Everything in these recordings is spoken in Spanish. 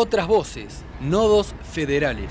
Otras voces, nodos federales.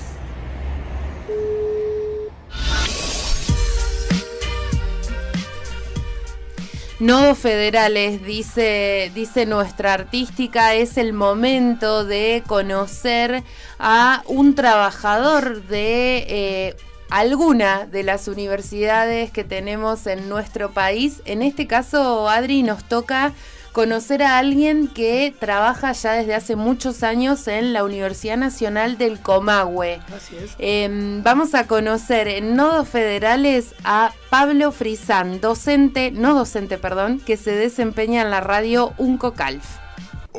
nodos federales, dice, dice nuestra artística, es el momento de conocer a un trabajador de eh, alguna de las universidades que tenemos en nuestro país. En este caso, Adri, nos toca conocer a alguien que trabaja ya desde hace muchos años en la Universidad Nacional del Comahue. Así es. Em, vamos a conocer en Nodos Federales a Pablo Frisán, docente, no docente, perdón, que se desempeña en la radio Uncocalf.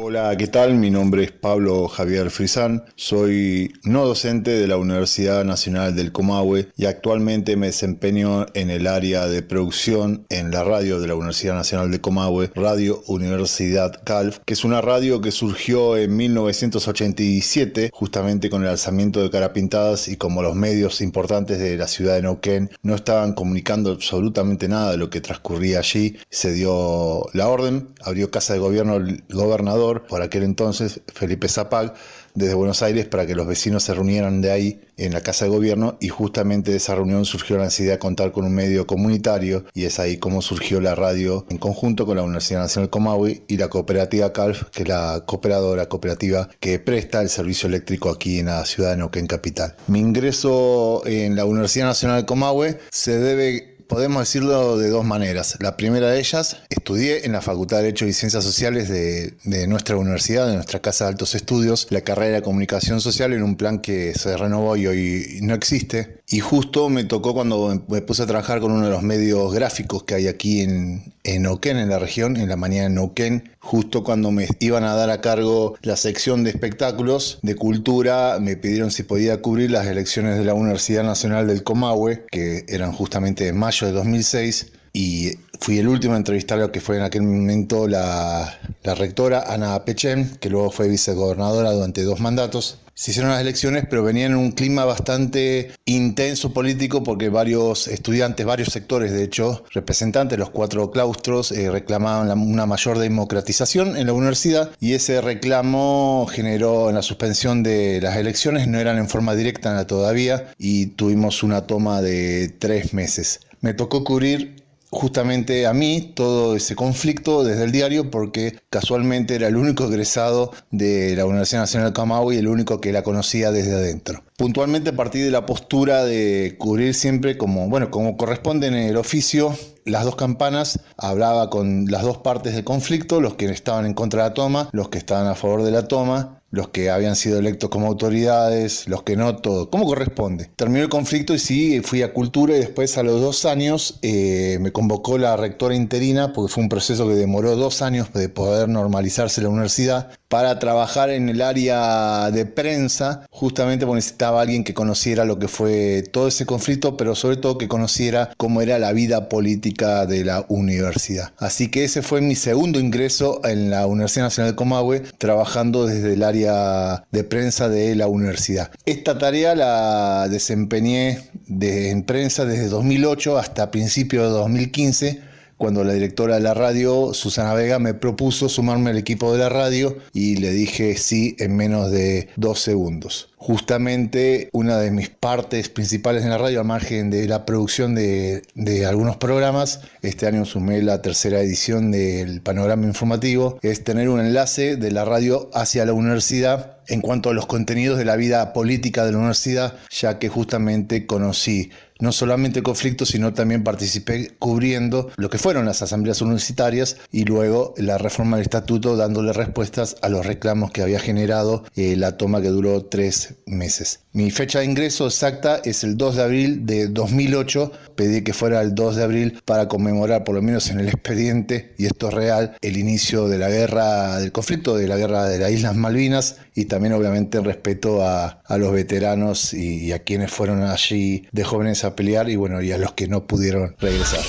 Hola, ¿qué tal? Mi nombre es Pablo Javier Frisán, soy no docente de la Universidad Nacional del Comahue y actualmente me desempeño en el área de producción en la radio de la Universidad Nacional del Comahue, Radio Universidad Calf, que es una radio que surgió en 1987 justamente con el alzamiento de Carapintadas y como los medios importantes de la ciudad de Neuquén no estaban comunicando absolutamente nada de lo que transcurría allí, se dio la orden, abrió casa de gobierno el gobernador por aquel entonces, Felipe Zapag, desde Buenos Aires para que los vecinos se reunieran de ahí en la Casa de Gobierno y justamente de esa reunión surgió la necesidad de contar con un medio comunitario y es ahí como surgió la radio en conjunto con la Universidad Nacional Comahue y la cooperativa CALF, que es la cooperadora cooperativa que presta el servicio eléctrico aquí en la ciudad de Neuquén Capital. Mi ingreso en la Universidad Nacional Comahue se debe podemos decirlo de dos maneras. La primera de ellas, estudié en la Facultad de Derecho y Ciencias Sociales de, nuestra universidad, de nuestra Casa de Altos Estudios, la carrera de Comunicación Social en un plan que se renovó y hoy no existe. Y justo me tocó cuando me puse a trabajar con uno de los medios gráficos que hay aquí en, en Oquén, en la región, en la mañana en Oquén, justo cuando me iban a dar a cargo la sección de espectáculos, de cultura, me pidieron si podía cubrir las elecciones de la Universidad Nacional del Comahue, que eran justamente en mayo de 2006 y fui el último a entrevistar a lo que fue en aquel momento la, rectora Ana Pechen, que luego fue vicegobernadora durante dos mandatos. Se hicieron las elecciones, pero venían en un clima bastante intenso político porque varios estudiantes, varios sectores, de hecho, representantes de los cuatro claustros, eh, reclamaban una mayor democratización en la universidad y ese reclamo generó la suspensión de las elecciones, no eran en forma directa todavía, y tuvimos una toma de tres meses. Me tocó cubrir justamente a mí todo ese conflicto desde el diario porque casualmente era el único egresado de la Universidad Nacional de y el único que la conocía desde adentro puntualmente a partir de la postura de cubrir siempre como, bueno, como corresponde en el oficio, las dos campanas, hablaba con las dos partes del conflicto, los que estaban en contra de la toma, los que estaban a favor de la toma, los que habían sido electos como autoridades, los que no, todo, como corresponde. Terminó el conflicto y sí, fui a cultura y después a los dos años eh, me convocó la rectora interina, porque fue un proceso que demoró dos años de poder normalizarse la universidad, para trabajar en el área de prensa, justamente porque necesitaba alguien que conociera lo que fue todo ese conflicto, pero sobre todo que conociera cómo era la vida política de la universidad. Así que ese fue mi segundo ingreso en la Universidad Nacional de Comahue, trabajando desde el área de prensa de la universidad. Esta tarea la desempeñé de, en prensa desde 2008 hasta principios de 2015 cuando la directora de la radio, Susana Vega, me propuso sumarme al equipo de la radio y le dije sí en menos de dos segundos justamente una de mis partes principales en la radio, a margen de la producción de, algunos programas. Este año sumé la tercera edición del panorama informativo, es tener un enlace de la radio hacia la universidad en cuanto a los contenidos de la vida política de la universidad, ya que justamente conocí no solamente conflictos, sino también participé cubriendo lo que fueron las asambleas universitarias y luego la reforma del estatuto dándole respuestas a los reclamos que había generado eh, la toma que duró tres meses. Mi fecha de ingreso exacta es el 2 de abril de 2008. Pedí que fuera el 2 de abril para conmemorar, por lo menos en el expediente, y esto es real, el inicio de la guerra, del conflicto de la guerra de las Islas Malvinas y también obviamente en respeto a, los veteranos y, y a quienes fueron allí de jóvenes a pelear y bueno, y a los que no pudieron regresar.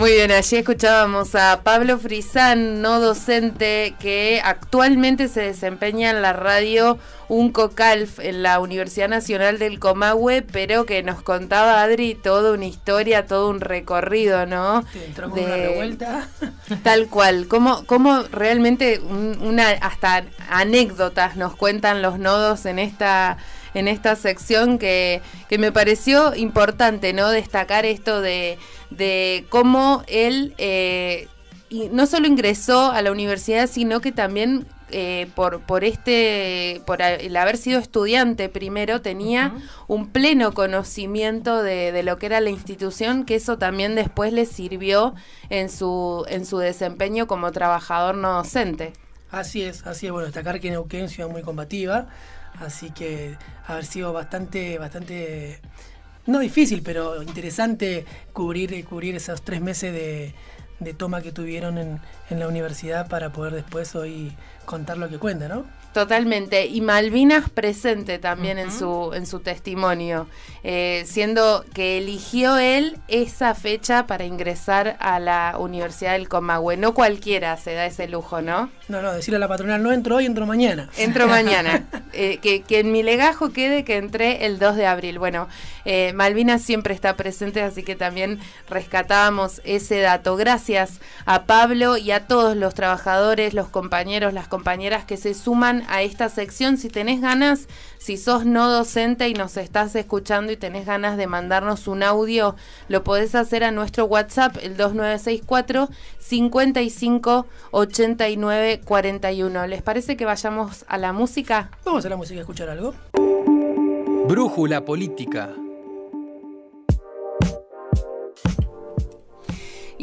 Muy bien, allí escuchábamos a Pablo Frisán, no docente, que actualmente se desempeña en la radio UNCOCALF en la Universidad Nacional del Comahue, pero que nos contaba Adri toda una historia, todo un recorrido, ¿no? de... una revuelta. Tal cual, cómo, cómo realmente una hasta anécdotas nos cuentan los nodos en esta en esta sección que, me pareció importante, ¿no? Destacar esto de, cómo él eh, no solo ingresó a la universidad, sino que también eh, por, por este por el haber sido estudiante primero tenía un pleno conocimiento de, de, lo que era la institución que eso también después le sirvió en su en su desempeño como trabajador no docente Así es, así es. Bueno, destacar que Neuquén es ciudad muy combativa, así que haber sido bastante, bastante, no difícil, pero interesante cubrir, cubrir esos tres meses de, de toma que tuvieron en, en la universidad para poder después hoy contar lo que cuenta, ¿no? Totalmente, y Malvinas presente también en, su, en su testimonio, eh, siendo que eligió él esa fecha para ingresar a la Universidad del Comahue. No cualquiera se da ese lujo, ¿no? No, no, decirle a la patronal, no entro hoy, entro mañana. Entro mañana. Eh, que, que, en mi legajo quede que entré el 2 de abril. Bueno, eh, Malvinas siempre está presente, así que también rescatábamos ese dato. Gracias a Pablo y a todos los trabajadores, los compañeros, las compañeras que se suman a esta sección. Si tenés ganas, si sos no docente y nos estás escuchando y tenés ganas de mandarnos un audio, lo podés hacer a nuestro WhatsApp, el 2964 55 89 41. ¿Les parece que vayamos a la música? Vamos a la música a escuchar algo. Brújula política.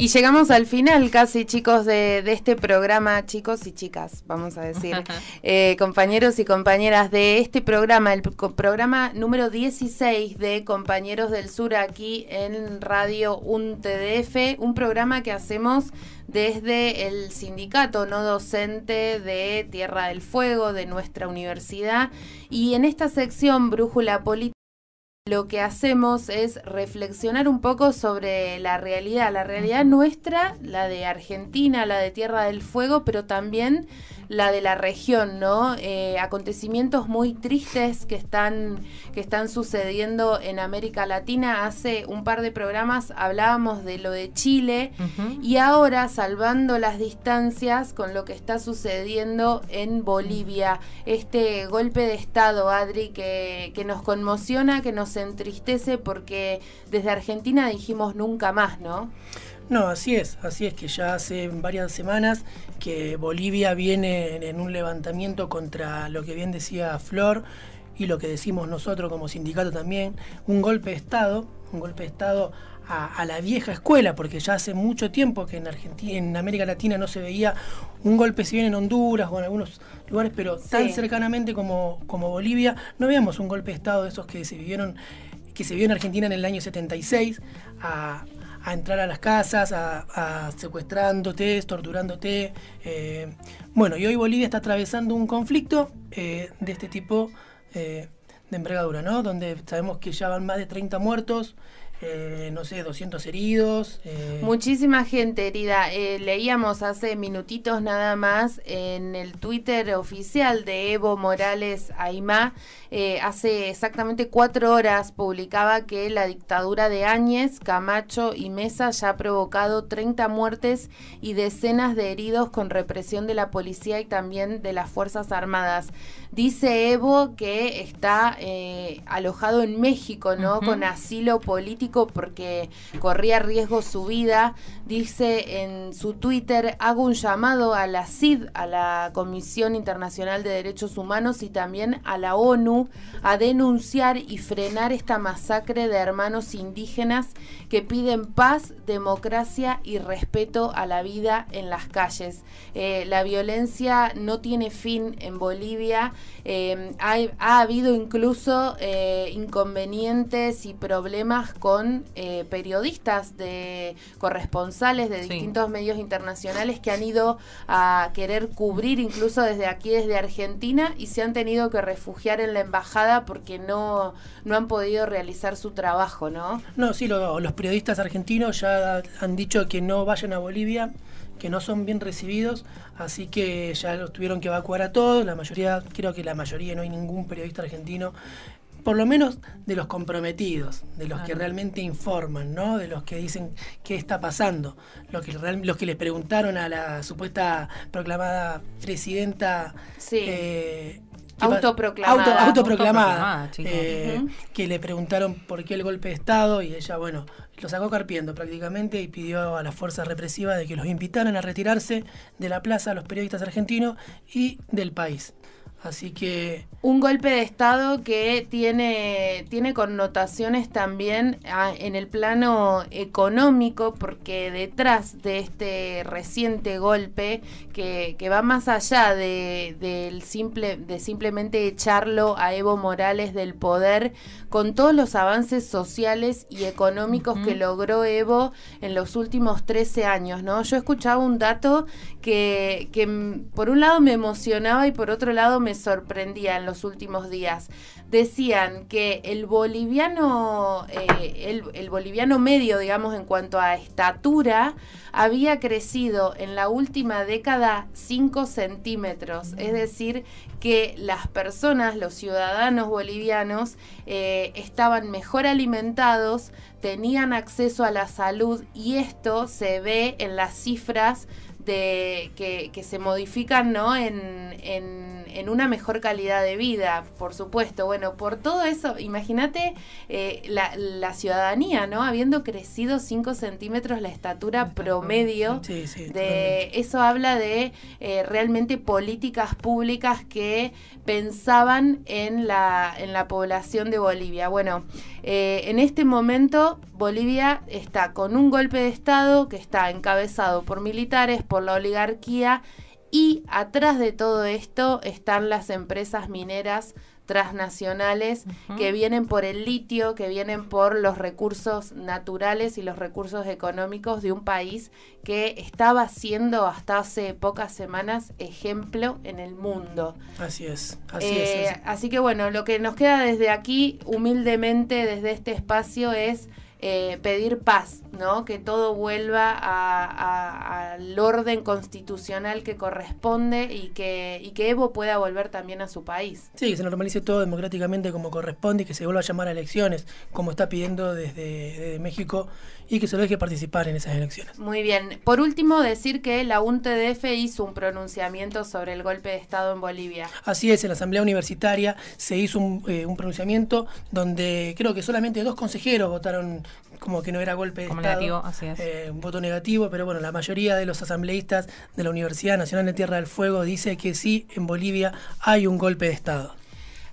Y llegamos al final casi, chicos, de, este programa, chicos y chicas, vamos a decir, eh, compañeros y compañeras de este programa, el programa número 16 de Compañeros del Sur aquí en Radio UNTDF, un programa que hacemos desde el sindicato no docente de Tierra del Fuego, de nuestra universidad. Y en esta sección, Brújula Política, lo que hacemos es reflexionar un poco sobre la realidad, la realidad nuestra, la de Argentina, la de Tierra del Fuego, pero también la de la región, ¿no? Eh, acontecimientos muy tristes que están, que están sucediendo en América Latina. Hace un par de programas hablábamos de lo de Chile y ahora, salvando las distancias con lo que está sucediendo en Bolivia, este golpe de Estado, Adri, que, que nos conmociona, que nos entristece porque desde Argentina dijimos nunca más, ¿no? No, así es, así es que ya hace varias semanas que Bolivia viene en un levantamiento contra lo que bien decía Flor y lo que decimos nosotros como sindicato también, un golpe de Estado un golpe de Estado a, la vieja escuela, porque ya hace mucho tiempo que en Argentina, en América Latina no se veía un golpe, si bien en Honduras o en algunos lugares, pero tan cercanamente como, como Bolivia, no veíamos un golpe de Estado de esos que se vivieron, que se vio en Argentina en el año 76, a, entrar a las casas, a, secuestrándote, torturándote. Eh, bueno, y hoy Bolivia está atravesando un conflicto eh, de este tipo. Eh, de envergadura, ¿no? Donde sabemos que ya van más de 30 muertos eh, no sé, 200 heridos. Eh. Muchísima gente herida. Eh, leíamos hace minutitos nada más en el Twitter oficial de Evo Morales Aymá, hace exactamente cuatro horas publicaba que la dictadura de Áñez, Camacho y Mesa ya ha provocado 30 muertes y decenas de heridos con represión de la policía y también de las Fuerzas Armadas. Dice Evo que está alojado en México, ¿no? Con asilo político porque corría riesgo su vida dice en su Twitter, hago un llamado a la CID, a la Comisión Internacional de Derechos Humanos y también a la ONU a denunciar y frenar esta masacre de hermanos indígenas que piden paz, democracia y respeto a la vida en las calles. Eh, la violencia no tiene fin en Bolivia. Eh, ha habido incluso eh, inconvenientes y problemas con periodistas de correspondencia de distintos medios internacionales que han ido a querer cubrir incluso desde aquí, desde Argentina, y se han tenido que refugiar en la embajada porque no, no han podido realizar su trabajo, ¿no? No, sí, los periodistas argentinos ya han dicho que no vayan a Bolivia que no son bien recibidos, así que ya los tuvieron que evacuar a todos, la mayoría, creo que la mayoría, no hay ningún periodista argentino por lo menos de los comprometidos, de los que realmente informan, ¿no? De los que dicen qué está pasando, los que, le los que les preguntaron a la supuesta proclamada presidenta. Eh, autoproclamada. Auto, autoproclamada. Eh, que le preguntaron por qué el golpe de Estado y ella, bueno, lo sacó carpiendo prácticamente y pidió a las fuerzas represivas de que los invitaran a retirarse de la plaza a los periodistas argentinos y del país. Así que... Un golpe de Estado que tiene, tiene connotaciones también ah, en el plano económico, porque detrás de este reciente golpe, que, va más allá de, simple, de simplemente echarlo a Evo Morales del poder, con todos los avances sociales y económicos que logró Evo en los últimos 13 años, ¿no? Yo escuchaba un dato que, que mm, por un lado me emocionaba y por otro lado me me sorprendía en los últimos días. Decían que el boliviano, eh, el, boliviano medio, digamos, en cuanto a estatura, había crecido en la última década 5 centímetros. Es decir, que las personas, los ciudadanos bolivianos, eh, estaban mejor alimentados, tenían acceso a la salud y esto se ve en las cifras de, que, se modifican ¿no? en, en en una mejor calidad de vida, por supuesto. Bueno, por todo eso, imagínate eh, la, ciudadanía, ¿no? Habiendo crecido 5 centímetros la estatura promedio, sí, sí, de eso habla de eh, realmente políticas públicas que pensaban en la, en la población de Bolivia. Bueno, eh, en este momento Bolivia está con un golpe de Estado que está encabezado por militares, por la oligarquía, y atrás de todo esto están las empresas mineras transnacionales que vienen por el litio, que vienen por los recursos naturales y los recursos económicos de un país que estaba siendo hasta hace pocas semanas ejemplo en el mundo. Así es, así, es, eh, así que bueno, lo que nos queda desde aquí, humildemente, desde este espacio, es eh, pedir paz, ¿no? Que todo vuelva al orden constitucional que corresponde y que, que Evo pueda volver también a su país. Sí, que se normalice todo democráticamente como corresponde y que se vuelva a llamar a elecciones, como está pidiendo desde, México, y que se lo deje participar en esas elecciones. Muy bien. Por último, decir que la UNTDF hizo un pronunciamiento sobre el golpe de Estado en Bolivia. Así es, en la Asamblea Universitaria se hizo un, eh, un pronunciamiento donde creo que solamente dos consejeros votaron como que no era golpe de eh, un voto negativo, pero bueno, la mayoría de los asambleístas de la Universidad Nacional de Tierra del Fuego dice que sí, en Bolivia hay un golpe de Estado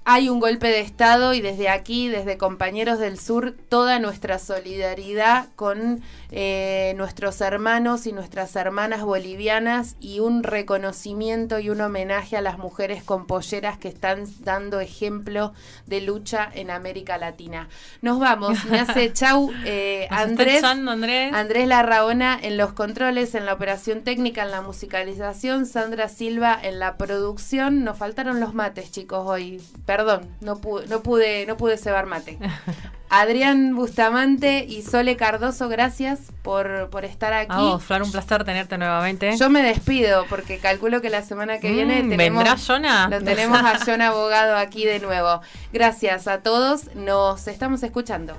hay un golpe de Estado y desde aquí, desde compañeros del sur, toda nuestra solidaridad con eh, nuestros hermanos y nuestras hermanas bolivianas y un reconocimiento y un homenaje a las mujeres con polleras que están dando ejemplo de lucha en América Latina. Nos vamos, me hace chau eh, Andrés, Andrés. Andrés Larraona en los controles, en la operación técnica, en la musicalización, Sandra Silva en la producción. Nos faltaron los mates, chicos, hoy. Perdón, no pude, no pude, no cebar mate. Adrián Bustamante y Sole Cardoso, gracias por, por estar aquí. Oh, Flor, un placer tenerte nuevamente. Yo me despido porque calculo que la semana que mm, viene tenemos, tenemos a John Abogado aquí de nuevo. Gracias a todos, nos estamos escuchando.